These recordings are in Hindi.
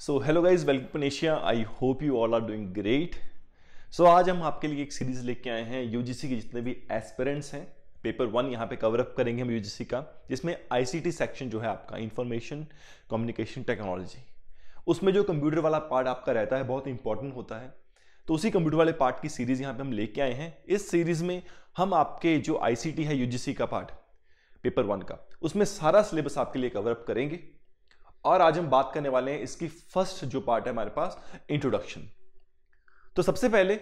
So hello guys welcome Asia I hope you all are doing great so आज हम आपके लिए एक सीरीज लेके आए हैं यूजीसी के जितने भी एस्पेरेंट्स हैं पेपर वन यहाँ पे कवर अप करेंगे हम यूजीसी का जिसमें आईसीटी सेक्शन जो है आपका इंफॉर्मेशन कम्युनिकेशन टेक्नोलॉजी उसमें जो कंप्यूटर वाला पार्ट आपका रहता है बहुत इंपॉर्टेंट होता है तो उसी कंप्यूटर वाले पार्ट की सीरीज यहाँ पे हम लेके आए हैं इस सीरीज में हम आपके जो आईसीटी है यूजीसी का पार्ट पेपर वन का उसमें सारा सिलेबस आपके लिए कवर अप करेंगे और आज हम बात करने वाले हैं इसकी फर्स्ट जो पार्ट है हमारे पास इंट्रोडक्शन तो सबसे पहले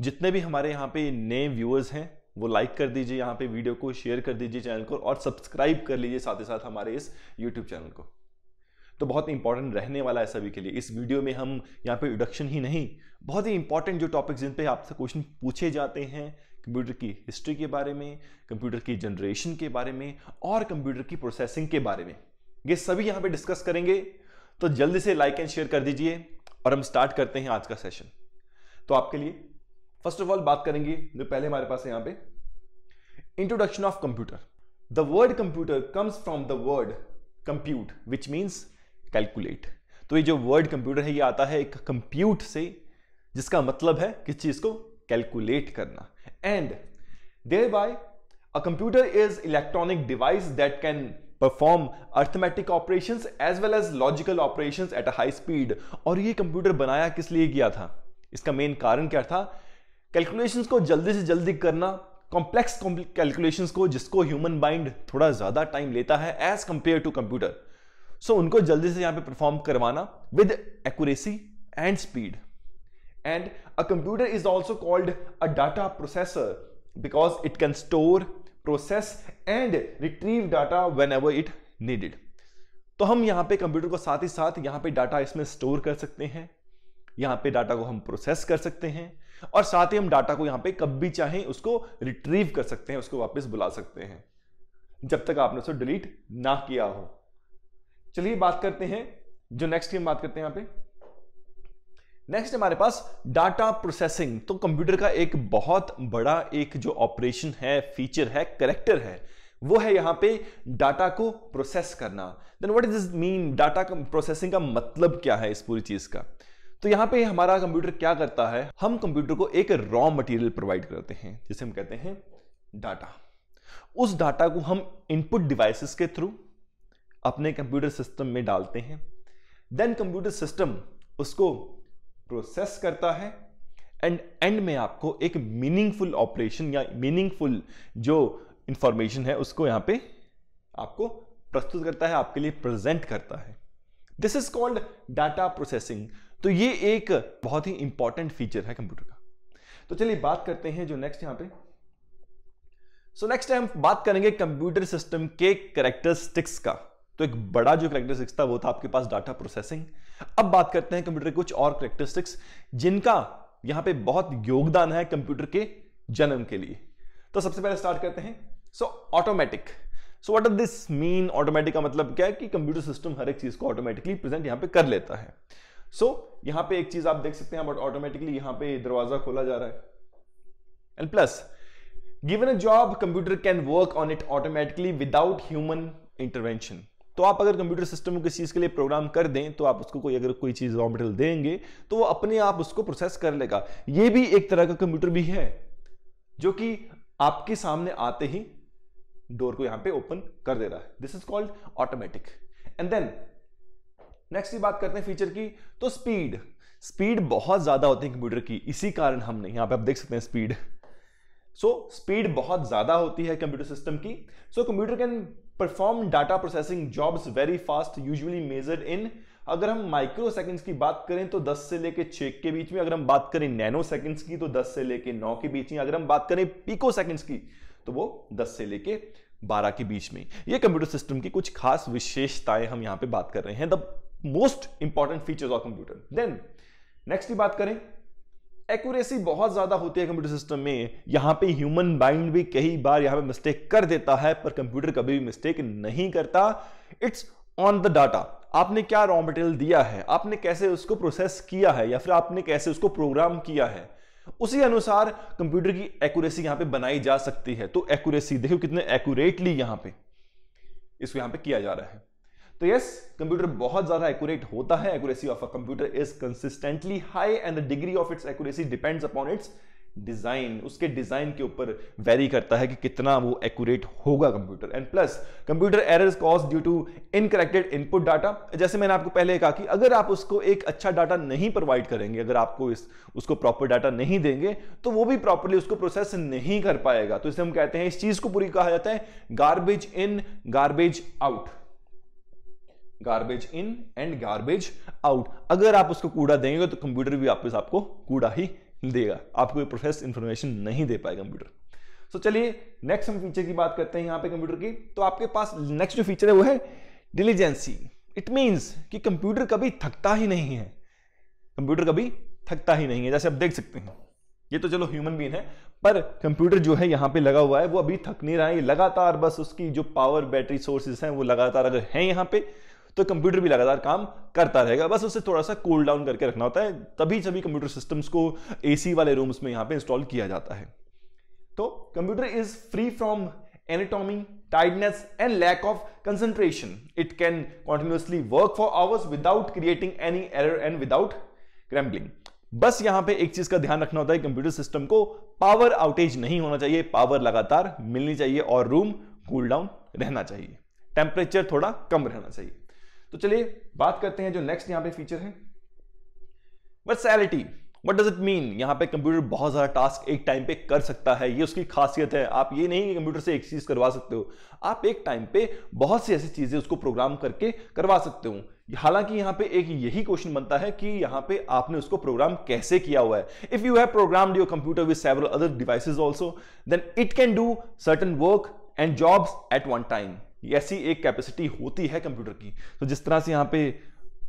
जितने भी हमारे यहाँ पे नए व्यूअर्स हैं वो लाइक कर दीजिए यहाँ पे वीडियो को शेयर कर दीजिए चैनल को और सब्सक्राइब कर लीजिए साथ ही साथ हमारे इस यूट्यूब चैनल को तो बहुत इंपॉर्टेंट रहने वाला है सभी के लिए इस वीडियो में हम यहाँ पे इंट्रोडक्शन ही नहीं बहुत ही इंपॉर्टेंट जो टॉपिक जिन पे आपसे क्वेश्चन पूछे जाते हैं कंप्यूटर की हिस्ट्री के बारे में कंप्यूटर की जनरेशन के बारे में और कंप्यूटर की प्रोसेसिंग के बारे में ये सभी यहां पे डिस्कस करेंगे तो जल्दी से लाइक एंड शेयर कर दीजिए और हम स्टार्ट करते हैं आज का सेशन तो आपके लिए फर्स्ट ऑफ ऑल बात करेंगे जो पहले हमारे पास है यहां पे introduction of computer the word computer comes from the word compute which means calculate तो ये जो वर्ड कंप्यूटर है ये आता है एक कंप्यूट से जिसका मतलब है किस चीज को कैलकुलेट करना and thereby a computer is electronic device that can perform arithmetic operations as well as logical operations at a high speed और ये कंप्यूटर बनाया किस लिए गया था इसका मेन कारण क्या था कैलकुलेशंस को जल्दी से जल्दी करना कॉम्प्लेक्स कैलकुलेशंस को जिसको ह्यूमन माइंड थोड़ा ज्यादा टाइम लेता है as compare to computer so उनको जल्दी से यहां पे परफॉर्म करवाना with accuracy and speed and a computer is also called a data processor because it can store process and retrieve data whenever it needed तो हम यहां पे कंप्यूटर को साथ ही साथ यहां पे डाटा इसमें स्टोर कर सकते हैं यहां पे डाटा को हम प्रोसेस कर सकते हैं और साथ ही हम डाटा को यहां पे कब भी चाहें उसको रिट्रीव कर सकते हैं उसको वापस बुला सकते हैं जब तक आपने उसको डिलीट ना किया हो चलिए बात करते हैं जो नेक्स्ट हम बात करते हैं यहां पे नेक्स्ट हमारे पास डाटा प्रोसेसिंग तो कंप्यूटर का एक बहुत बड़ा एक जो ऑपरेशन है फीचर है करेक्टर है वो है यहां पे डाटा को प्रोसेस करना then what is this mean data processing का मतलब क्या है इस पूरी चीज का तो यहां पे हमारा कंप्यूटर क्या करता है हम कंप्यूटर को एक रॉ मटेरियल प्रोवाइड करते हैं जिसे हम कहते हैं डाटा उस डाटा को हम इनपुट डिवाइसेस के थ्रू अपने कंप्यूटर सिस्टम में डालते हैं देन कंप्यूटर सिस्टम उसको प्रोसेस करता है एंड एंड में आपको एक मीनिंगफुल ऑपरेशन या मीनिंगफुल जो इंफॉर्मेशन है उसको यहां पे आपको प्रस्तुत करता है आपके लिए प्रेजेंट करता है this is called data processing तो ये एक बहुत ही इंपॉर्टेंट फीचर है कंप्यूटर का तो चलिए बात करते हैं जो नेक्स्ट यहां पे सो नेक्स्ट हम बात करेंगे कंप्यूटर सिस्टम के करेक्टरिस्टिक्स का तो एक बड़ा जो करेक्टरिस्टिक्स था वो था आपके पास डाटा प्रोसेसिंग अब बात करते हैं कंप्यूटर के कुछ और करेक्टरिस्टिक्स जिनका यहां पे बहुत योगदान है कंप्यूटर के जन्म के लिए तो सबसे पहले स्टार्ट करते हैं so automatic so what this mean automatic का मतलब क्या है कि कंप्यूटर सिस्टम हर एक चीज को ऑटोमेटिकली प्रेजेंट यहां पे कर लेता है सो so, यहां पे एक चीज आप देख सकते हैं बट ऑटोमेटिकली यहां पे दरवाजा खोला जा रहा है and plus given a job computer can work on it automatically without human intervention तो आप अगर कंप्यूटर सिस्टम को किसी चीज़ के लिए प्रोग्राम कर दें तो आप उसको कोई अगर कोई चीज़ रॉ मटेरियल देंगे तो वो अपने आप उसको प्रोसेस कर लेगा ये भी एक तरह का कंप्यूटर भी है जो कि आपके सामने आते ही डोर को यहां पे ओपन कर दे रहा है this is called automatic and then next की बात करते हैं फीचर की तो स्पीड स्पीड बहुत ज्यादा होती है कंप्यूटर की इसी कारण हमने यहां पे आप देख सकते हैं स्पीड सो so, स्पीड बहुत ज्यादा होती है कंप्यूटर सिस्टम की so computer can perform data processing jobs very fast usually measured in अगर हम माइक्रो सेकंड्स की बात करें तो 10 से लेके 6 के बीच में अगर हम बात करें नैनो सेकेंड्स की तो 10 से लेके 9 के बीच में अगर हम बात करें पीको सेकंड्स की तो वो 10 से लेके 12 के बीच में ये कंप्यूटर सिस्टम की कुछ खास विशेषताएं हम यहां पे बात कर रहे हैं the most important features of computer then next की बात करें एक्यूरेसी बहुत ज्यादा होती है कंप्यूटर सिस्टम में यहां पे ह्यूमन माइंड भी कई बार यहां पे मिस्टेक कर देता है पर कंप्यूटर कभी भी मिस्टेक नहीं करता इट्स ऑन द डाटा आपने क्या रॉ मटेरियल दिया है आपने कैसे उसको प्रोसेस किया है या फिर आपने कैसे उसको प्रोग्राम किया है उसी अनुसार कंप्यूटर की एक्यूरेसी यहां पे बनाई जा सकती है तो एक्यूरेसी देखो कितने एक्यूरेटली यहां पे इसको यहां पे किया जा रहा है तो यस कंप्यूटर बहुत ज्यादा एक्यूरेट होता है accuracy of a computer is consistently high and the degree of its accuracy depends upon its design उसके डिजाइन के ऊपर वेरी करता है कि कितना वो एक्यूरेट होगा computer and plus computer errors cause due to incorrected input data जैसे मैंने आपको पहले कहा कि अगर आप उसको एक अच्छा डाटा नहीं प्रोवाइड करेंगे अगर आपको इस उसको प्रॉपर डाटा नहीं देंगे तो वो भी प्रॉपरली उसको प्रोसेस नहीं कर पाएगा तो इसे हम कहते हैं इस चीज को पूरी कहा जाता है garbage in garbage out garbage in and garbage out अगर आप उसको कूड़ा देंगे तो कंप्यूटर भी वापस आपको कूड़ा ही देगा आपको प्रोसेस इंफॉर्मेशन नहीं दे पाएगा कंप्यूटर सो चलिए नेक्स्ट हम फीचर की बात करते हैं यहां पे कंप्यूटर की तो आपके पास नेक्स्ट जो फीचर है वो है डिलीजेंसी इट मींस कि कंप्यूटर कभी थकता ही नहीं है कंप्यूटर कभी थकता ही नहीं है जैसे आप देख सकते हैं ये तो चलो ह्यूमन बीन है पर कंप्यूटर जो है यहाँ पे लगा हुआ है वो अभी थक नहीं रहा है लगातार बस उसकी जो पावर बैटरी सोर्सेज हैं वो लगातार अगर है यहां पे तो कंप्यूटर भी लगातार काम करता रहेगा बस उसे थोड़ा सा कूल डाउन करके रखना होता है तभी सभी कंप्यूटर सिस्टम्स को एसी वाले रूम्स में यहां पे इंस्टॉल किया जाता है तो computer is free from monotony tiredness and lack of concentration it can continuously work for hours without creating any error and without grumbling बस यहां पे एक चीज का ध्यान रखना होता है कंप्यूटर सिस्टम को पावर आउटेज नहीं होना चाहिए पावर लगातार मिलनी चाहिए और रूम कूल डाउन रहना चाहिए टेम्परेचर थोड़ा कम रहना चाहिए तो चलिए बात करते हैं जो नेक्स्ट यहां पे फीचर है versatility what does it mean यहाँ पे कंप्यूटर बहुत सारा टास्क एक टाइम पे कर सकता है ये उसकी खासियत है आप ये नहीं कि कंप्यूटर से एक चीज करवा सकते हो आप एक टाइम पे बहुत सी ऐसी चीजें उसको प्रोग्राम करके करवा सकते हो हालांकि यहाँ पे एक यही क्वेश्चन बनता है कि यहाँ पे आपने उसको प्रोग्राम कैसे किया हुआ है if you have program your computer with several other devices also then it can do certain work and jobs at one time ऐसी एक कैपेसिटी होती है कंप्यूटर की तो जिस तरह से यहाँ पे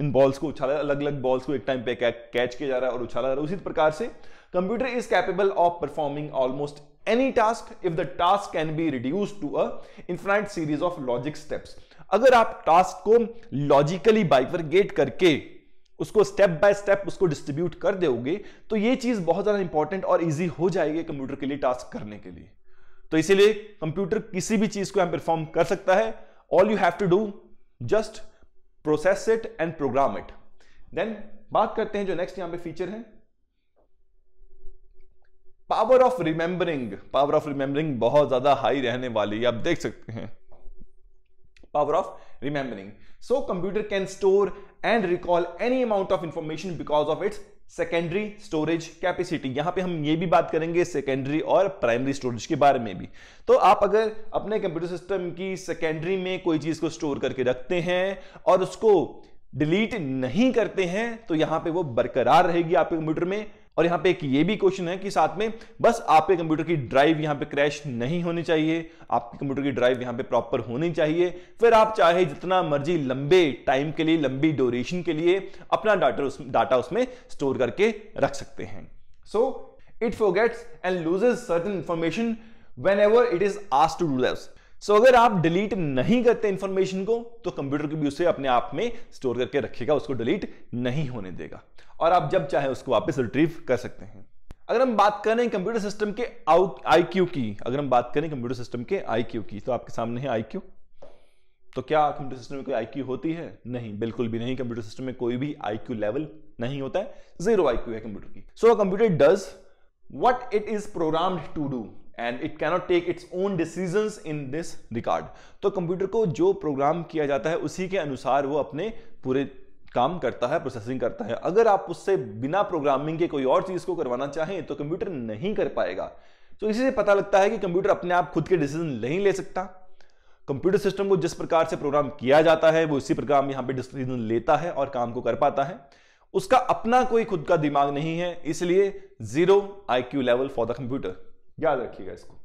इन बॉल्स को उछाला अलग अलग बॉल्स को एक टाइम पे कैच किया जा रहा है और उछाला जा रहा है उसी प्रकार से computer is capable of performing almost any task if the task can be reduce to a infinite series of logic steps अगर आप टास्क को लॉजिकली बाइफरगेट करके उसको स्टेप बाय स्टेप उसको डिस्ट्रीब्यूट कर दोगे तो ये चीज बहुत ज्यादा इंपॉर्टेंट और इजी हो जाएगी कंप्यूटर के लिए टास्क करने के लिए तो इसीलिए कंप्यूटर किसी भी चीज को परफॉर्म कर सकता है all you have to do just process it and program it then बात करते हैं जो नेक्स्ट यहां पे फीचर है power of remembering power of remembering बहुत ज्यादा हाई रहने वाली है आप देख सकते हैं power of remembering so computer can store and recall any amount of information because of its secondary storage capacity यहां पे हम ये भी बात करेंगे सेकेंडरी और प्राइमरी स्टोरेज के बारे में भी तो आप अगर अपने कंप्यूटर सिस्टम की सेकेंडरी में कोई चीज को स्टोर करके रखते हैं और उसको डिलीट नहीं करते हैं तो यहां पे वो बरकरार रहेगी आपके कंप्यूटर में और यहां पे एक ये भी क्वेश्चन है कि साथ में बस आपके कंप्यूटर की ड्राइव यहां पे क्रैश नहीं होनी चाहिए आपके कंप्यूटर की ड्राइव यहां पे प्रॉपर होनी चाहिए फिर आप चाहे जितना मर्जी लंबे टाइम के लिए लंबी ड्यूरेशन के लिए अपना डाटा उस, डाटा उसमें स्टोर करके रख सकते हैं so it forgets and loses certain information whenever it is asked to do this so so, अगर आप डिलीट नहीं करते इंफॉर्मेशन को तो कंप्यूटर भी उसे अपने आप में स्टोर करके रखेगा उसको डिलीट नहीं होने देगा और आप जब चाहे उसको वापस रिट्रीव कर सकते हैं अगर हम बात करें कंप्यूटर सिस्टम के आई क्यू की अगर हम बात करें कंप्यूटर सिस्टम के आई क्यू की तो आपके सामने है आई क्यू तो क्या कंप्यूटर सिस्टम में कोई आई होती है नहीं बिल्कुल भी नहीं कंप्यूटर सिस्टम में कोई भी आई लेवल नहीं होता है जीरो आई है कंप्यूटर की so computer does what it is programmed to do and it cannot take its own decision in this regard तो कंप्यूटर को जो प्रोग्राम किया जाता है उसी के अनुसार वो अपने पूरे काम करता है प्रोसेसिंग करता है अगर आप उससे बिना प्रोग्रामिंग के कोई और चीज़ को करवाना चाहें तो कंप्यूटर नहीं कर पाएगा तो इसी से पता लगता है कि कंप्यूटर अपने आप खुद के डिसीजन नहीं ले सकता कंप्यूटर सिस्टम को जिस प्रकार से प्रोग्राम किया जाता है वो इसी प्रकार यहाँ पे डिसीजन लेता है और काम को कर पाता है उसका अपना कोई खुद का दिमाग नहीं है इसलिए zero IQ level for the computer याद रखिएगा इसको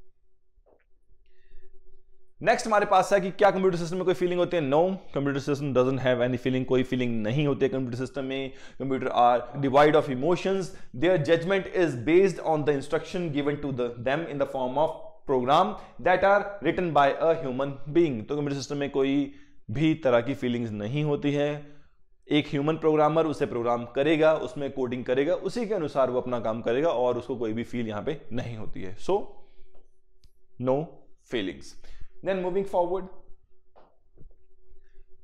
नेक्स्ट हमारे पास है कि क्या कंप्यूटर सिस्टम में कोई फीलिंग होती है no computer system doesn't have any feeling कोई फीलिंग नहीं होती है कंप्यूटर सिस्टम में computer are devoid of emotions their judgement is based on the instruction given to them in the form of program that are written by a human being तो कंप्यूटर सिस्टम में कोई भी तरह की फीलिंग्स नहीं होती है एक ह्यूमन प्रोग्रामर उसे प्रोग्राम करेगा उसमें कोडिंग करेगा उसी के अनुसार वो अपना काम करेगा और उसको कोई भी फील यहां पे नहीं होती है so no feelings then moving forward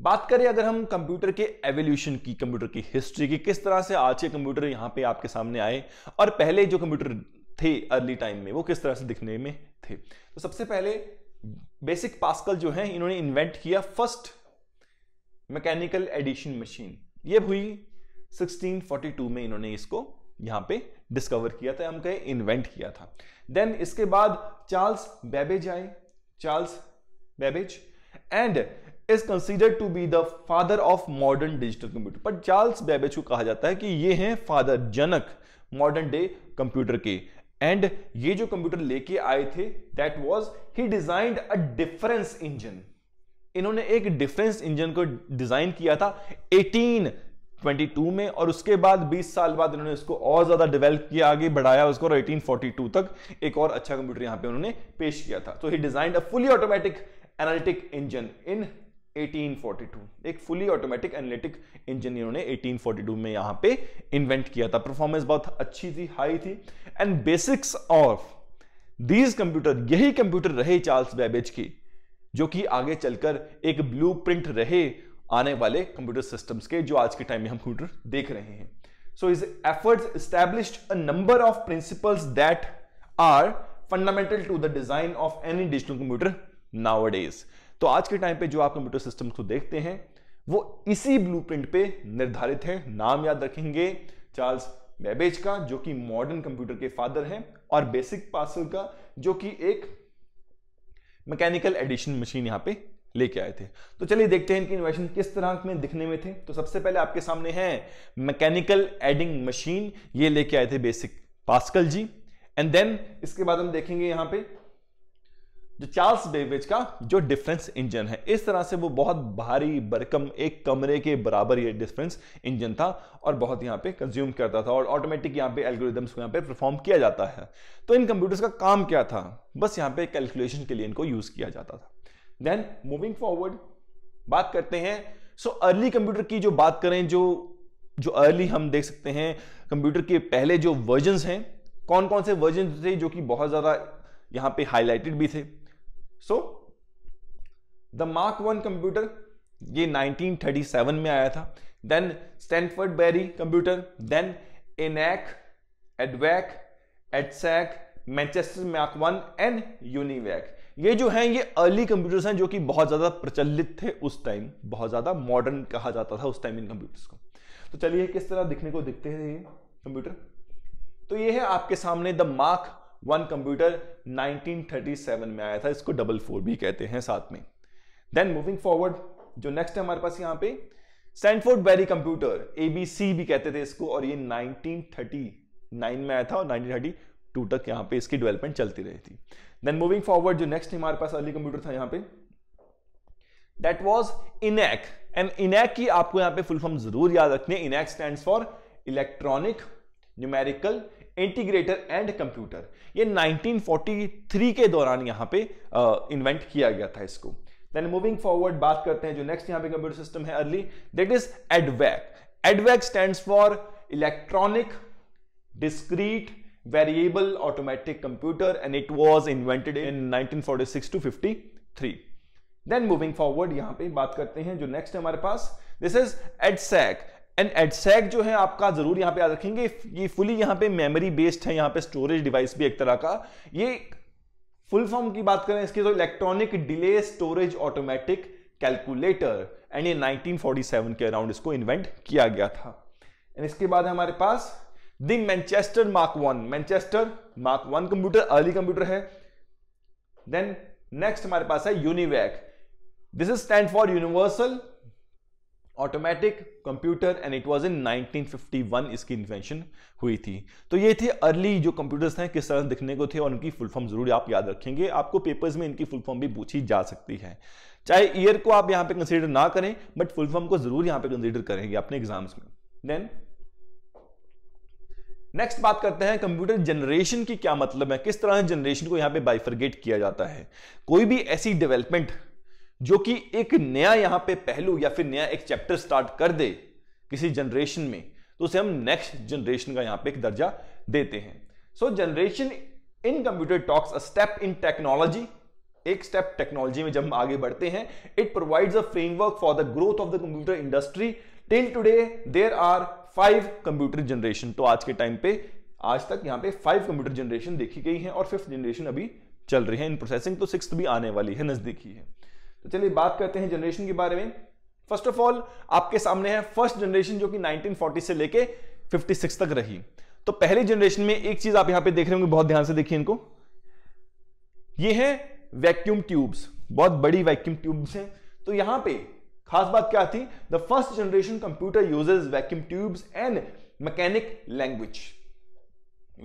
बात करें अगर हम कंप्यूटर के एवोल्यूशन की कंप्यूटर की हिस्ट्री की किस तरह से आज के कंप्यूटर यहां पे आपके सामने आए और पहले जो कंप्यूटर थे अर्ली टाइम में वो किस तरह से दिखने में थे तो सबसे पहले बेसिक पास्कल जो है इन्होंने इन्वेंट किया फर्स्ट मैकेनिकल एडिशन मशीन ये हुई 1642 में इन्होंने इसको यहाँ पे डिस्कवर किया था हम कहे इन्वेंट किया था देन इसके बाद चार्ल्स बेबेज आए Charles Babbage and is considered to be the father of modern digital computer पर चार्ल्स बेबेज को कहा जाता है कि ये हैं फादर जनक मॉडर्न डे कंप्यूटर के एंड ये जो कंप्यूटर लेके आए थे that was he designed a difference engine इन्होंने एक डिफेंस इंजन को डिजाइन किया था 1822 में और उसके बाद 20 साल बाद इन्होंने इसको और ज्यादा डेवलप किया आगे बढ़ाया उसको और 1842 तक एक और अच्छा कंप्यूटर यहां पे उन्होंने पेश किया था तो he design a fully automatic analytic engine in 1842 एक फुली ऑटोमेटिक एनालिटिक इंजन इन्होंने 1842 में यहां पे इन्वेंट किया था परफॉर्मेंस बहुत अच्छी थी हाई थी and basics of these computer यही कंप्यूटर रहे चार्ल्स बैबेज की जो कि आगे चलकर एक प्रिंट रहे आने वाले कंप्यूटर सिस्टम्स के जो आज के टाइम में हम कंप्यूटर देख रहे हैं so is efforts established a number of principles that are fundamental to the design of any digital computer nowadays तो आज के टाइम पे जो आप कंप्यूटर सिस्टम को देखते हैं वो इसी ब्लूप्रिंट पे निर्धारित है नाम याद रखेंगे चार्ल्स बेबेज का जो कि मॉडर्न कंप्यूटर के फादर हैं और बेसिक पासल का जो कि एक मैकेनिकल एडिशन मशीन यहाँ पे लेके आए थे तो चलिए देखते हैं इनकी इन्वेशन किस तरह में दिखने में थे तो सबसे पहले आपके सामने है मैकेनिकल एडिंग मशीन ये लेके आए थे basic Pascal ji and then इसके बाद हम देखेंगे यहाँ पे जो चार्ल्स बेबेज का जो डिफेंस इंजन है इस तरह से वो बहुत भारी बरकम एक कमरे के बराबर ये डिफेंस इंजन था और बहुत यहाँ पे कंज्यूम करता था और ऑटोमेटिक यहाँ पे एल्गोरिदम्स को यहाँ पे परफॉर्म किया जाता है तो इन कंप्यूटर्स का काम क्या था बस यहाँ पे कैलकुलेशन के लिए इनको यूज किया जाता था देन मूविंग फॉरवर्ड बात करते हैं सो अर्ली कंप्यूटर की जो बात करें जो जो अर्ली हम देख सकते हैं कंप्यूटर के पहले जो वर्जन हैं कौन कौन से वर्जन थे जो कि बहुत ज़्यादा यहाँ पे हाईलाइटेड भी थे so the Mark one computer ये 1937 में आया था then Stanford Berry computer then ENIAC EDVAC EDSAC Manchester Mark one and UNIVAC ये जो हैं ये अर्ली कंप्यूटर्स हैं जो कि बहुत ज़्यादा प्रचलित थे उस टाइम बहुत ज़्यादा मॉडर्न कहा जाता था उस टाइम इन कंप्यूटर्स को तो चलिए किस तरह दिखने को दिखते हैं ये कंप्यूटर तो ये है आपके सामने द मार्क वन कंप्यूटर 1937 में आया था इसको डबल फोर भी कहते हैं साथ में देन मूविंग फॉरवर्ड जो नेक्स्ट है हमारे पास यहाँ पे सैनफोर्ड बेरी कंप्यूटर एबीसी भी कहते थे इसको और ये 1939 में आया था और 1932 तक यहाँ पे इसकी डेवलपमेंट चलती रही थी देन मूविंग फॉरवर्ड जो नेक्स्ट हमारे पास अर्ली कंप्यूटर था यहाँ पे that was ENIAC and ENIAC की आपको यहां पर फुल फॉर्म जरूर याद रखनी है ENIAC stand for electronic numerical integrator and computer ये 1943 के दौरान यहां पे इन्वेंट uh, किया गया था इसको देन मूविंग फॉरवर्ड बात करते हैं जो नेक्स्ट यहां पे कंप्यूटर सिस्टम है early that is EDVAC EDVAC stand for electronic discrete variable automatic computer and it was invented in 1946 to 53 then moving forward यहां पे बात करते हैं जो नेक्स्ट है हमारे पास this is EDSAC and EDSAC जो है आपका जरूर यहां पे याद रखेंगे ये फुली यहां पे मेमोरी बेस्ड है यहां पे स्टोरेज डिवाइस भी एक तरह का ये फुल फॉर्म की बात करें इसके तो electronic delay storage automatic calculator and ये 1947 के अराउंड इसको इन्वेंट किया गया था एंड इसके बाद हमारे पास the Manchester Mark one Manchester Mark one computer early computer है देन नेक्स्ट हमारे पास है UNIVAC this is stand for universal automatic computer and it was in 1951 इसकी इन्वेंशन हुई थी तो ये थे अर्ली जो कंप्यूटर्स हैं किस तरह दिखने को थे और उनकी फुल फॉर्म जरूर आप याद रखेंगे आपको पेपर्स में इनकी फुल फॉर्म भी पूछी जा सकती है चाहे ईयर को आप यहां पे कंसीडर ना करें बट फुल फॉर्म को जरूर यहां पे कंसीडर करेंगे अपने एग्जाम्स में देन नेक्स्ट बात करते हैं कंप्यूटर जनरेशन की क्या मतलब है किस तरह जनरेशन को यहां पे बाइफरगेट किया जाता है कोई भी ऐसी डेवलपमेंट जो कि एक नया यहां पे पहलू या फिर नया एक चैप्टर स्टार्ट कर दे किसी जनरेशन में तो उसे हम नेक्स्ट जनरेशन का यहां पे एक दर्जा देते हैं so generation in computer talks a step in technology एक स्टेप टेक्नोलॉजी में जब हम आगे बढ़ते हैं it provides a framework for the growth of the computer industry till today there are five computer generation तो आज के टाइम पे आज तक यहां पे फाइव कंप्यूटर जनरेशन देखी गई है और फिफ्थ जनरेशन अभी चल रही है इन प्रोसेसिंग तो सिक्स भी आने वाली है नजदीकी है तो चलिए बात करते हैं जनरेशन के बारे में फर्स्ट ऑफ ऑल आपके सामने है फर्स्ट जनरेशन जो कि 1940 से लेके 56 तक रही तो पहली जनरेशन में एक चीज आप यहां पे देख रहे होंगे बहुत ध्यान से देखिए इनको ये है वैक्यूम ट्यूब्स बहुत बड़ी वैक्यूम ट्यूब्स हैं तो यहां पे खास बात क्या थी the first generation computer uses vacuum tubes and mechanic language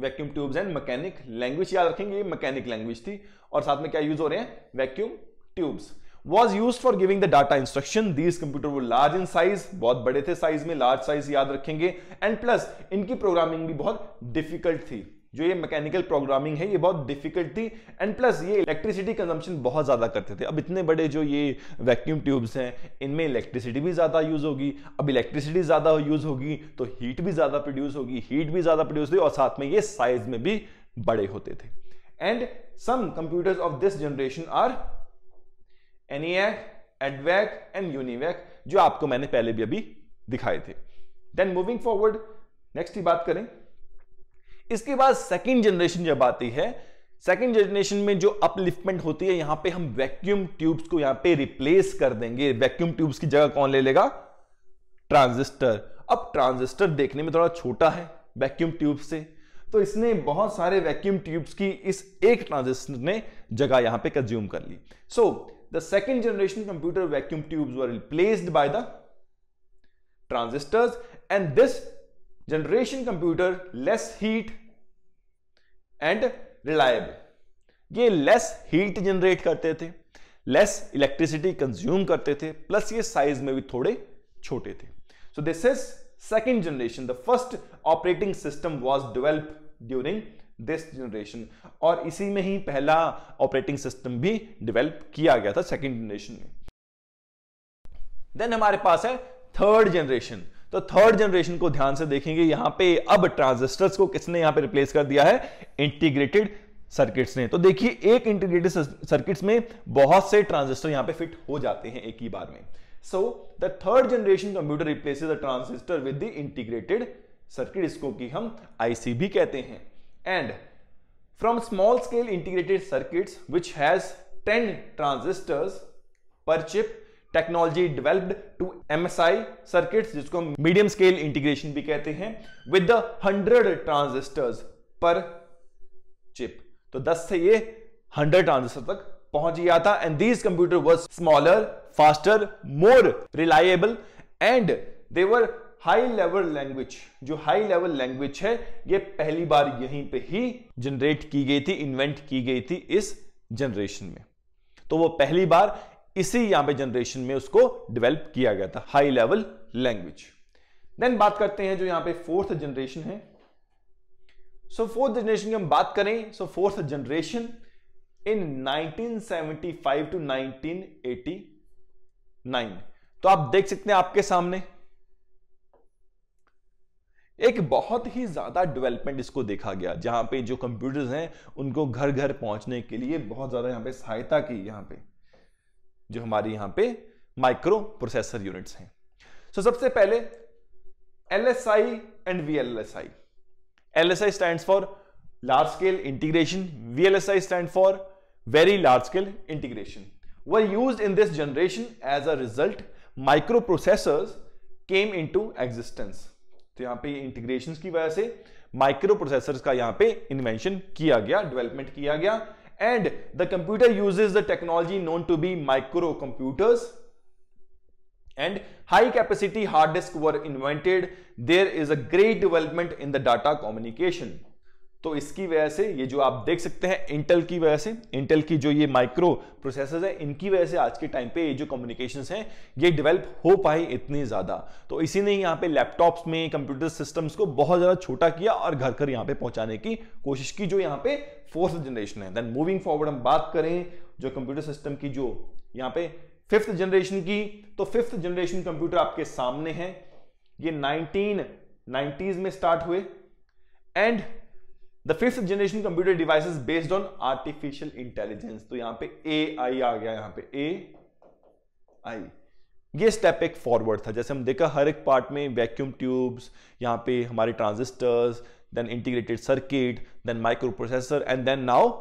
vacuum tubes and mechanic language याद रखेंगे मैकेनिक लैंग्वेज थी और साथ में क्या यूज हो रहे हैं vacuum tubes was use for giving the data instruction these computer वो लार्ज इन साइज बहुत बड़े थे साइज में लार्ज साइज याद रखेंगे एंड प्लस इनकी प्रोग्रामिंग भी बहुत डिफिकल्ट थी जो ये मैकेनिकल प्रोग्रामिंग है ये बहुत डिफिकल्ट थी एंड प्लस ये इलेक्ट्रिसिटी कंजम्पशन बहुत ज़्यादा करते थे अब इतने बड़े जो ये वैक्यूम ट्यूब्स हैं इनमें इलेक्ट्रिसिटी भी ज़्यादा यूज़ होगी अब इलेक्ट्रिसिटी ज़्यादा यूज़ होगी तो हीट भी ज़्यादा प्रोड्यूस होगी हीट भी ज़्यादा प्रोड्यूस होगी और साथ में ये साइज में भी बड़े होते थे and some computers of this generation are ENIAC EDVAC and UNIVAC जो आपको मैंने पहले भी अभी दिखाए थे देन मूविंग फॉरवर्ड नेक्स्ट ही बात करें इसके बाद सेकेंड जनरेशन जब आती है सेकेंड जनरेशन में जो अपलिफ्टमेंट होती है यहां पे हम वैक्यूम ट्यूब्स को यहां पे रिप्लेस कर देंगे वैक्यूम ट्यूब्स की जगह कौन ले लेगा ट्रांजिस्टर अब ट्रांजिस्टर देखने में थोड़ा छोटा है वैक्यूम ट्यूब से तो इसने बहुत सारे वैक्यूम ट्यूब्स की इस एक ट्रांजिस्टर ने जगह यहां पे कंज्यूम कर ली सो so, the second generation computer vacuum tubes were replaced by the transistors and this generation computer less heat and reliable ये less heat generate करते थे less electricity consume करते थे plus ये size में भी थोड़े छोटे थे so this is second generation the first operating system was developed during this generation और इसी में ही पहला ऑपरेटिंग सिस्टम भी डेवलप किया गया था सेकेंड जनरेशन में देन हमारे पास है थर्ड जनरेशन तो थर्ड जनरेशन को ध्यान से देखेंगे यहां पे अब ट्रांजिस्टर्स को किसने यहां पे रिप्लेस कर दिया है इंटीग्रेटेड सर्किट्स ने तो देखिए एक इंटीग्रेटेड सर्किट्स में बहुत से ट्रांजिस्टर यहां पे फिट हो जाते हैं एक ही बार में so the third generation computer replaces the transistor with the integrated circuit इसको कि हम आईसी भी कहते हैं and from small scale integrated circuit which has 10 transistors per chip technology developed to MSI circuits जिसको मीडियम स्केल इंटीग्रेशन भी कहते हैं with hundred transistors per chip तो दस से ये हंड्रेड ट्रांजिस्टर तक पहुंच गया था and these computer was smaller faster more reliable and they were high level language जो हाई लेवल लैंग्वेज है ये पहली बार यहीं पे ही जनरेट की गई थी इन्वेंट की गई थी इस जनरेशन में तो वो पहली बार इसी यहां पे जनरेशन में उसको डेवलप किया गया था हाई लेवल लैंग्वेज देन बात करते हैं जो यहां पे फोर्थ जनरेशन है सो फोर्थ जनरेशन की हम बात करें so fourth generation in 1975 to nine तो आप देख सकते हैं आपके सामने एक बहुत ही ज़्यादा डेवलपमेंट इसको देखा गया जहां पे जो कंप्यूटर्स हैं उनको घर घर पहुंचने के लिए बहुत ज़्यादा यहां पे सहायता की यहां पे जो हमारी यहां पे माइक्रो प्रोसेसर यूनिट्स हैं सो so, सबसे पहले L S I and V L S I L S I stand for large scale integration V L S I stand for very large scale integration were use in this generation as a result microprocessors came into existence तो यहां पे इंटीग्रेशन की वजह से माइक्रो प्रोसेसर का यहां पे इन्वेंशन किया गया डेवलपमेंट किया गया and the computer uses the technology known to be microcomputers and high capacity hard disk were invented there is a great development in the data communication तो इसकी वजह से ये जो आप देख सकते हैं इंटेल की वजह से इंटेल की जो ये माइक्रो प्रोसेसर है इनकी वजह से आज के टाइम पे ये जो कम्युनिकेशन हैं ये डेवलप हो पाए इतने ज़्यादा तो इसी ने यहाँ पे लैपटॉप्स में कंप्यूटर सिस्टम्स को बहुत ज़्यादा छोटा किया और घर घर यहाँ पे पहुंचाने की कोशिश की जो यहाँ पे फोर्थ जनरेशन है देन मूविंग फॉरवर्ड हम बात करें जो कंप्यूटर सिस्टम की जो यहाँ पे फिफ्थ जनरेशन की तो फिफ्थ जनरेशन कंप्यूटर आपके सामने है ये नाइनटीन में स्टार्ट हुए and the fifth generation computer device based on artificial intelligence तो यहां पे ए आई आ गया यहां पे ए आई ये स्टेप एक फॉरवर्ड था जैसे हम देखा हर एक पार्ट में वैक्यूम ट्यूब्स यहां पे हमारे transistors then integrated circuit then microprocessor and then now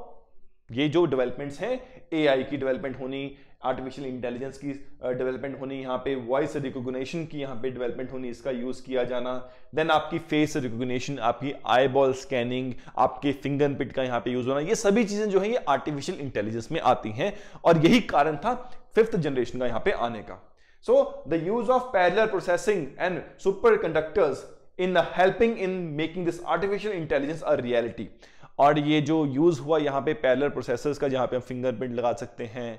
ये जो डेवलपमेंट्स हैं एआई की डेवलपमेंट होनी आर्टिफिशियल इंटेलिजेंस की डेवलपमेंट uh, होनी यहाँ पे वॉइस रिकोगशन की यहाँ पे डेवलपमेंट होनी इसका यूज़ किया जाना देन आपकी फेस रिकोगशन आपकी आई बॉल स्कैनिंग आपके फिंगरप्रिंट का यहाँ पे यूज़ होना ये सभी चीज़ें जो है ये आर्टिफिशियल इंटेलिजेंस में आती हैं और यही कारण था फिफ्थ जनरेशन का यहाँ पे आने का so the use of parallel processing and superconductors in helping in making this artificial intelligence a reality और ये जो यूज हुआ यहाँ पे पैरलर प्रोसेसर्स का जहाँ पे हम फिंगरप्रिंट लगा सकते हैं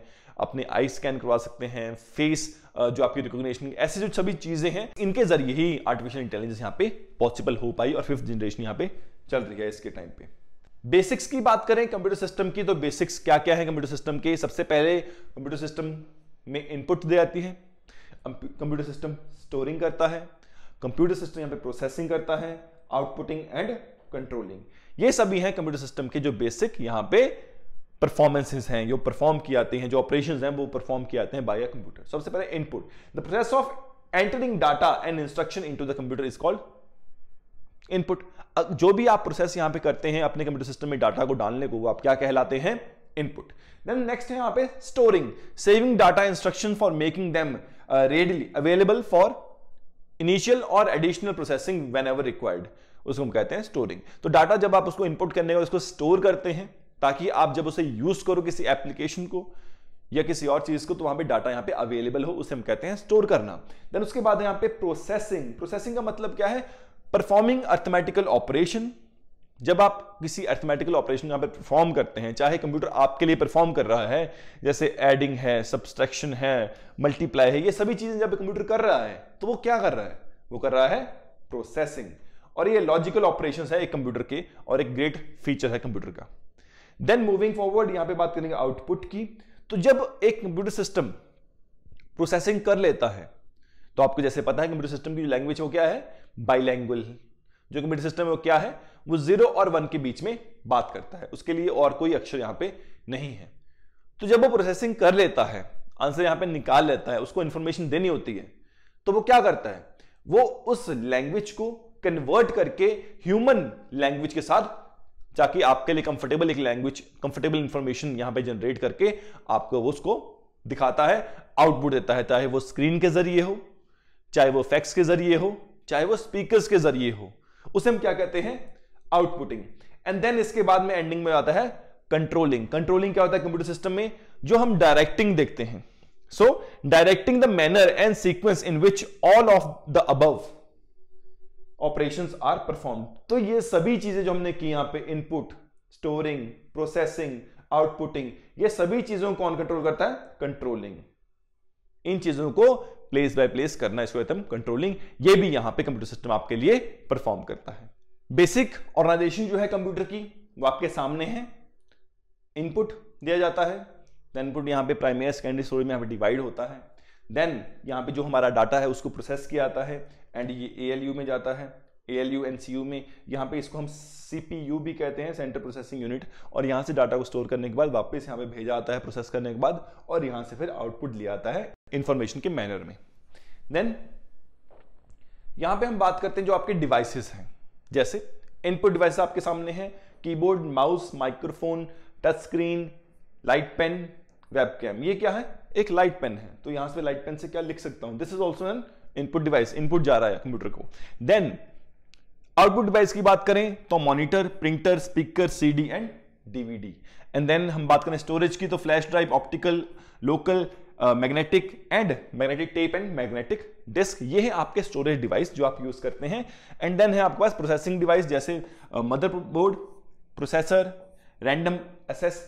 अपने आई स्कैन करवा सकते हैं फेस जो आपकी रिकॉग्निशन ऐसी जो सभी चीज़ें हैं इनके जरिए ही आर्टिफिशियल इंटेलिजेंस यहाँ पे पॉसिबल हो पाई और फिफ्थ जनरेशन यहाँ पे चल रही है इसके टाइम पे बेसिक्स की बात करें कंप्यूटर सिस्टम की तो बेसिक्स क्या क्या है कंप्यूटर सिस्टम के सबसे पहले कंप्यूटर सिस्टम में इनपुट दे जाती है कंप्यूटर सिस्टम स्टोरिंग करता है कंप्यूटर सिस्टम यहाँ पे प्रोसेसिंग करता है आउटपुटिंग एंड कंट्रोलिंग ये सभी हैं कंप्यूटर सिस्टम के जो बेसिक यहाँ पे परफॉर्मेंसेज हैं जो परफॉर्म किए जाते हैं जो ऑपरेशन हैं वो परफॉर्म किए जाते हैं बाय अ कंप्यूटर सबसे पहले input the process of entering data and instruction into the computer is called input जो भी आप प्रोसेस यहां पे करते हैं अपने कंप्यूटर सिस्टम में डाटा को डालने को वो आप क्या कहलाते हैं इनपुट देन नेक्स्ट है यहां पे storing saving data instruction for making them readily available for initial और additional processing whenever required उसको हम कहते हैं स्टोरिंग तो डाटा जब आप उसको इनपुट करने का उसको स्टोर करते हैं ताकि आप जब उसे यूज करो किसी एप्लीकेशन को या किसी और चीज को तो वहां पे डाटा यहां पे अवेलेबल हो उसे हम कहते हैं स्टोर करना देन उसके बाद यहां पे प्रोसेसिंग प्रोसेसिंग का मतलब क्या है परफॉर्मिंग अर्थमेटिकल ऑपरेशन जब आप किसी अर्थमेटिकल ऑपरेशन यहां पे परफॉर्म करते हैं चाहे कंप्यूटर आपके लिए परफॉर्म कर रहा है जैसे एडिंग है सब्सट्रैक्शन है मल्टीप्लाई है ये सभी चीजें जब कंप्यूटर कर रहा है तो वो क्या कर रहा है वो कर रहा है प्रोसेसिंग और ये लॉजिकल ऑपरेशन है एक कंप्यूटर के और एक ग्रेट फीचर है कंप्यूटर का देन मूविंग फॉरवर्ड यहां पे बात करेंगे आउटपुट की तो जब एक कंप्यूटर सिस्टम प्रोसेसिंग कर लेता है तो आपको जैसे पता है कंप्यूटर सिस्टम की जो लैंग्वेज वो क्या है बाईलैंगुअल जो कंप्यूटर सिस्टम वो क्या है वो जीरो और वन के बीच में बात करता है उसके लिए और कोई अक्षर यहां पे नहीं है तो जब वो प्रोसेसिंग कर लेता है आंसर यहां पे निकाल लेता है उसको इंफॉर्मेशन देनी होती है तो वो क्या करता है वो उस लैंग्वेज को कन्वर्ट करके ह्यूमन लैंग्वेज के साथ ताकि आपके लिए कंफर्टेबल एक लैंग्वेज कंफर्टेबल इंफॉर्मेशन यहां पे जनरेट करके आपको वो उसको दिखाता है आउटपुट देता है चाहे वो स्क्रीन के जरिए हो चाहे वो फैक्स के जरिए हो चाहे वो स्पीकर्स के जरिए हो उसे हम क्या कहते हैं आउटपुटिंग एंड देन इसके बाद में एंडिंग में आता है कंट्रोलिंग कंट्रोलिंग क्या होता है कंप्यूटर सिस्टम में जो हम डायरेक्टिंग देखते हैं सो directing the manner and sequence in which all of the above operations are perform तो ये सभी चीजें जो हमने की यहां पे इनपुट स्टोरिंग प्रोसेसिंग आउटपुटिंग ये सभी चीजों को कौन कंट्रोल करता है कंट्रोलिंग इन चीजों को प्लेस बाय प्लेस करना इसको हम कंट्रोलिंग ये भी यहां पे कंप्यूटर सिस्टम आपके लिए परफॉर्म करता है बेसिक ऑर्गेनाइजेशन जो है कंप्यूटर की वो आपके सामने है इनपुट दिया जाता है इनपुट यहां पे प्राइमरी सेकेंडरी स्टोरेज में डिवाइड होता है देन यहां पे जो हमारा डाटा है उसको प्रोसेस किया जाता है एंड ये ए में जाता है A L U and C U में यहाँ पे इसको हम सी पी यू भी कहते हैं सेंटर प्रोसेसिंग यूनिट और यहाँ से डाटा को स्टोर करने के बाद वापस यहाँ पे भेजा आता है प्रोसेस करने के बाद और यहाँ से फिर आउटपुट लिया आता है इन्फॉर्मेशन के मैनर में देन यहाँ पे हम बात करते हैं जो आपके डिवाइसेस हैं जैसे इनपुट डिवाइस आपके सामने हैं keyboard mouse microphone touch screen light pen webcam ये क्या है एक लाइट पेन है तो यहां से लाइट पेन से क्या लिख सकता हूं this is also an input device input जा रहा है कंप्यूटर को देन आउटपुट डिवाइस की बात करें तो monitor printer speaker CD and DVD and then हम बात करें स्टोरेज की तो flash drive optical local magnetic and magnetic tape and magnetic disk ये है आपके स्टोरेज डिवाइस जो आप यूज करते हैं एंड देन है आपके पास प्रोसेसिंग डिवाइस जैसे motherboard processor random access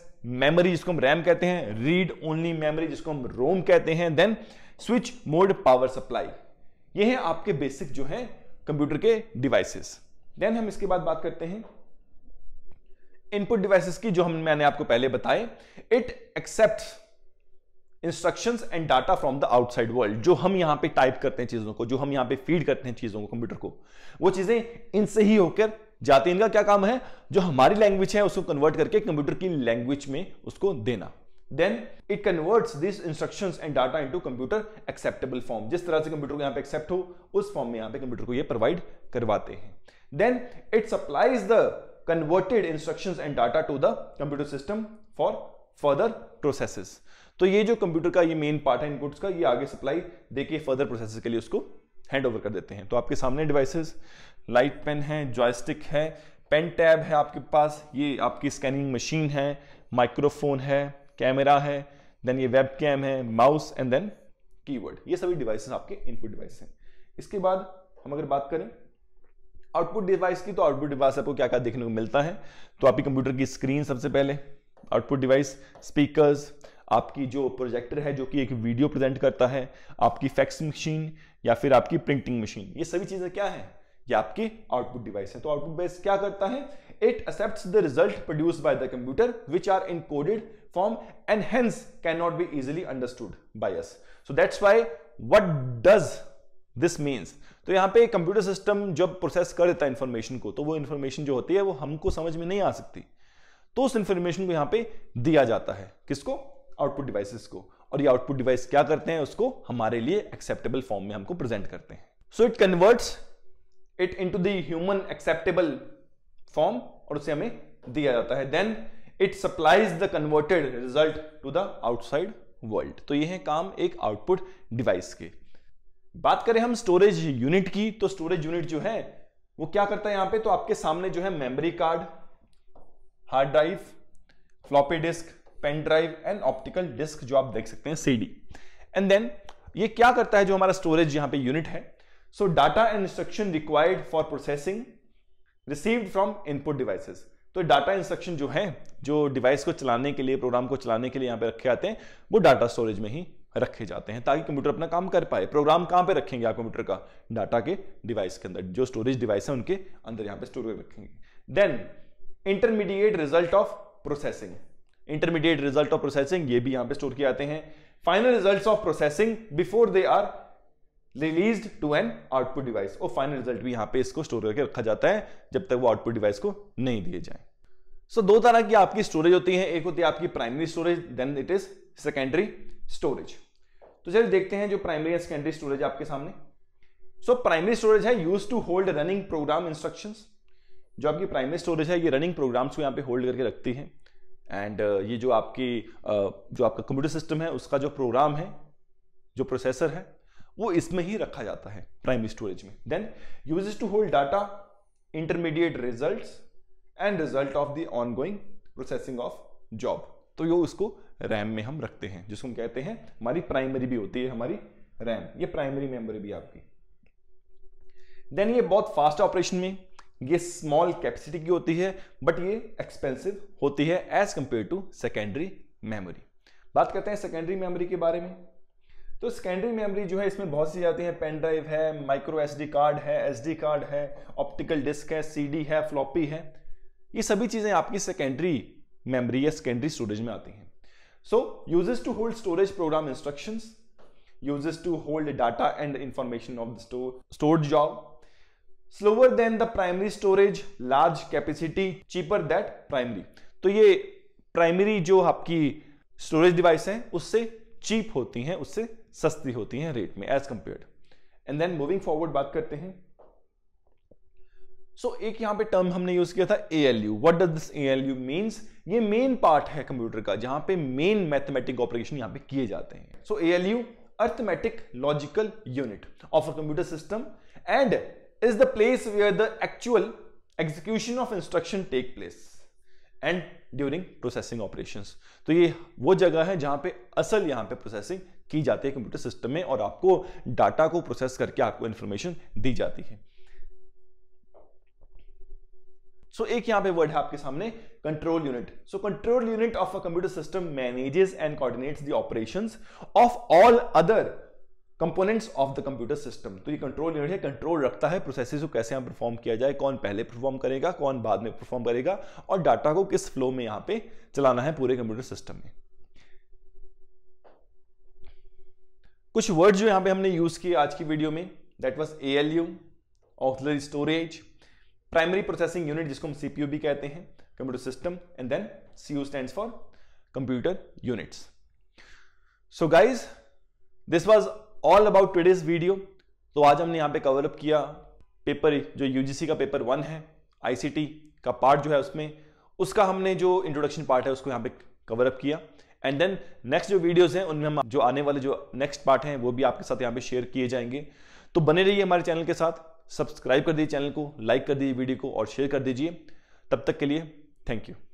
memory जिसको हम रैम कहते हैं रीड ओनली मेमोरी जिसको हम रोम कहते हैं then switch mode power supply ये हैं आपके बेसिक जो हैं कंप्यूटर के डिवाइसेस देन हम इसके बाद बात करते हैं इनपुट डिवाइसेस की जो हम मैंने आपको पहले बताए it accept instructions and data from the outside world जो हम यहां पे टाइप करते हैं चीजों को जो हम यहां पे फीड करते हैं चीजों को कंप्यूटर को वो चीजें इनसे ही होकर जाती है इनका क्या काम है जो हमारी लैंग्वेज है उसको कन्वर्ट करके कंप्यूटर की लैंग्वेज में उसको देना then it converts these instructions and data into computer acceptable form जिस तरह से कंप्यूटर को यहाँ पे accept हो उस फॉर्म में यहाँ पे कंप्यूटर को ये provide करवाते हैं then it supplies the converted instructions and data to the computer system for further processes तो ये जो कंप्यूटर का ये मेन पार्ट है इनपुट्स का ये आगे सप्लाई देके फर्दर प्रोसेस के लिए उसको हैंड ओवर कर देते हैं तो आपके सामने डिवाइसेस लाइट पेन है जॉयस्टिक है पेन टैब है आपके पास ये आपकी स्कैनिंग मशीन है माइक्रोफोन है कैमरा है देन ये वेब कैम है माउस एंड देन कीवर्ड ये सभी डिवाइसेस आपके इनपुट डिवाइस हैं इसके बाद हम अगर बात करें आउटपुट डिवाइस की तो आउटपुट डिवाइस आपको क्या क्या देखने को मिलता है तो आपकी कंप्यूटर की स्क्रीन सबसे पहले आउटपुट डिवाइस स्पीकर्स आपकी जो प्रोजेक्टर है जो कि एक वीडियो प्रेजेंट करता है आपकी फैक्स मशीन या फिर आपकी प्रिंटिंग मशीन ये सभी चीज़ें क्या है ये आपके आउटपुट डिवाइस है तो आउटपुट डिवाइस क्या करता है it accept the result produce by the computer which are in encoded from and hence cannot be easily understood by us. So that's why what does this means तो यहाँ पे कंप्यूटर सिस्टम जब प्रोसेस कर देता है इन्फॉर्मेशन को तो वो इन्फॉर्मेशन जो होती है वो हमको समझ में नहीं आ सकती तो उस इन्फॉर्मेशन को यहाँ पे दिया जाता है किसको आउटपुट डिवाइसेस को और ये आउटपुट डिवाइस क्या करते हैं उसको हमारे लिए एक्सेप्टेबल फॉर्म में हमको प्रेजेंट करते हैं so it converts it into human acceptable form और उसे हमें दिया जाता है then it supplies the converted result to the outside world तो ये है काम एक आउटपुट डिवाइस के बात करें हम स्टोरेज यूनिट की तो स्टोरेज यूनिट जो है वो क्या करता है यहां पे तो आपके सामने जो है memory card hard drive floppy disk pen drive and optical disk जो आप देख सकते हैं सीडी एंड देन ये क्या करता है जो हमारा स्टोरेज यहां पे यूनिट है So data and instruction required for processing received from input devices. तो डाटा इंस्ट्रक्शन जो है जो डिवाइस को चलाने के लिए प्रोग्राम को चलाने के लिए यहां पे रखे जाते हैं वो डाटा स्टोरेज में ही रखे जाते हैं ताकि कंप्यूटर अपना काम कर पाए प्रोग्राम कहां पे रखेंगे आप कंप्यूटर का डाटा के डिवाइस के अंदर जो स्टोरेज डिवाइस है उनके अंदर यहां पे स्टोर कर रखेंगे then intermediate result of processing intermediate result of processing ये भी यहां पे स्टोर किए जाते हैं final result of processing before they are release to an output device और फाइनल रिजल्ट भी यहां पे इसको स्टोर करके रखा जाता है जब तक वो आउटपुट डिवाइस को नहीं दिए जाए सो so, दो तरह की आपकी स्टोरेज होती है एक होती है आपकी primary storage then it is secondary storage तो चलिए देखते हैं जो प्राइमरी एंड सेकेंडरी स्टोरेज आपके सामने सो प्राइमरी स्टोरेज है use to hold running program instruction जो आपकी प्राइमरी स्टोरेज है ये रनिंग प्रोग्राम्स को यहाँ पे होल्ड करके रखती है एंड uh, ये जो आपकी uh, जो आपका कंप्यूटर सिस्टम है उसका जो प्रोग्राम है जो प्रोसेसर है वो इसमें ही रखा जाता है प्राइम स्टोरेज में then use to hold data intermediate result and result of the going processing of job तो ये उसको रैम में हम रखते हैं जिसको हम कहते हैं हमारी प्राइमरी भी होती है हमारी रैम ये प्राइमरी मेमोरी भी आपकी देन ये बहुत फास्ट ऑपरेशन में ये स्मॉल कैपेसिटी की होती है बट ये एक्सपेंसिव होती है as compare to secondary memory बात करते हैं सेकेंडरी मेमोरी के बारे में तो सेकेंडरी मेमोरी जो है इसमें बहुत सी आती है पेन ड्राइव है माइक्रो एसडी कार्ड है एसडी कार्ड है ऑप्टिकल डिस्क है सीडी है फ्लॉपी है ये सभी चीज़ें आपकी सेकेंडरी मेमोरी या सेकेंडरी स्टोरेज में आती हैं so uses to hold storage program instruction uses to hold data and information of the store job slower than the primary storage large capacity cheaper that primary तो ये प्राइमरी जो आपकी स्टोरेज डिवाइस है उससे चीप होती हैं उससे सस्ती होती हैं रेट में as compared and then moving forward बात करते हैं सो so, एक यहां पे टर्म हमने यूज किया था A L U what this A L U means ये मेन पार्ट है कंप्यूटर का जहां पे मेन मैथमेटिक ऑपरेशन यहां पे किए जाते हैं so A L U arithmetic logical unit of a computer system and is the place where the actual execution of instruction take place and during processing operation तो ये वो जगह है जहां पे असल यहां पे प्रोसेसिंग की जाती है कंप्यूटर सिस्टम में और आपको डाटा को प्रोसेस करके आपको इंफॉर्मेशन दी जाती है सो so, एक यहां पे वर्ड है आपके सामने control unit so control unit of a computer system manages and coordinates the operations of all other components of the computer system तो ये कंट्रोल यूनिट है कंट्रोल रखता है प्रोसेसेस को कैसे यहां परफॉर्म किया जाए कौन पहले परफॉर्म करेगा कौन बाद में परफॉर्म करेगा और डाटा को किस फ्लो में यहां पे चलाना है पूरे कंप्यूटर सिस्टम में कुछ वर्ड जो यहां पे हमने यूज किए आज की वीडियो में that was A L U auxiliary storage primary processing unit जिसको हम सीपीयू भी कहते हैं computer system and then C U stand for computer units so guys this was all about today's video तो आज हमने यहां पे कवर अप किया पेपर जो यूजीसी का पेपर वन है आईसीटी का पार्ट जो है उसमें उसका हमने जो इंट्रोडक्शन पार्ट है उसको यहां पे कवर अप किया एंड देन नेक्स्ट जो वीडियोस हैं उनमें हम जो आने वाले जो नेक्स्ट पार्ट हैं वो भी आपके साथ यहाँ पे शेयर किए जाएंगे तो बने रहिए हमारे चैनल के साथ सब्सक्राइब कर दीजिए चैनल को लाइक कर दीजिए वीडियो को और शेयर कर दीजिए तब तक के लिए थैंक यू